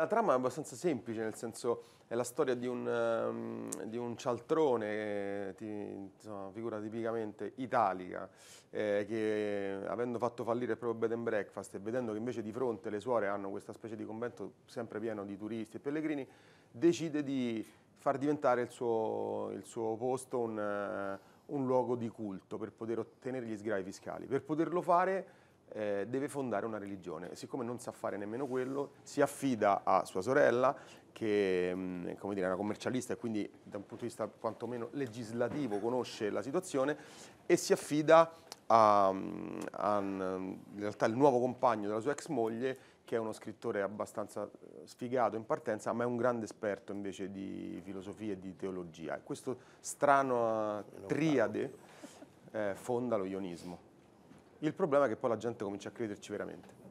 La trama è abbastanza semplice, nel senso è la storia di un, um, di un cialtrone, ti, insomma, figura tipicamente italica, eh, che avendo fatto fallire il proprio bed and breakfast e vedendo che invece di fronte le suore hanno questa specie di convento sempre pieno di turisti e pellegrini, decide di far diventare il suo, il suo posto un, uh, un luogo di culto per poter ottenere gli sgravi fiscali. Per poterlo fare eh, deve fondare una religione. Siccome non sa fare nemmeno quello, si affida a sua sorella, che mm, come dire, è una commercialista e quindi da un punto di vista quantomeno legislativo conosce la situazione, e si affida a, mm, a, a mm, in realtà il nuovo compagno della sua ex moglie, che è uno scrittore abbastanza eh, sfigato in partenza, ma è un grande esperto invece di filosofia e di teologia. E questo strano eh, triade eh, fonda lo ionismo. Il problema è che poi la gente comincia a crederci veramente.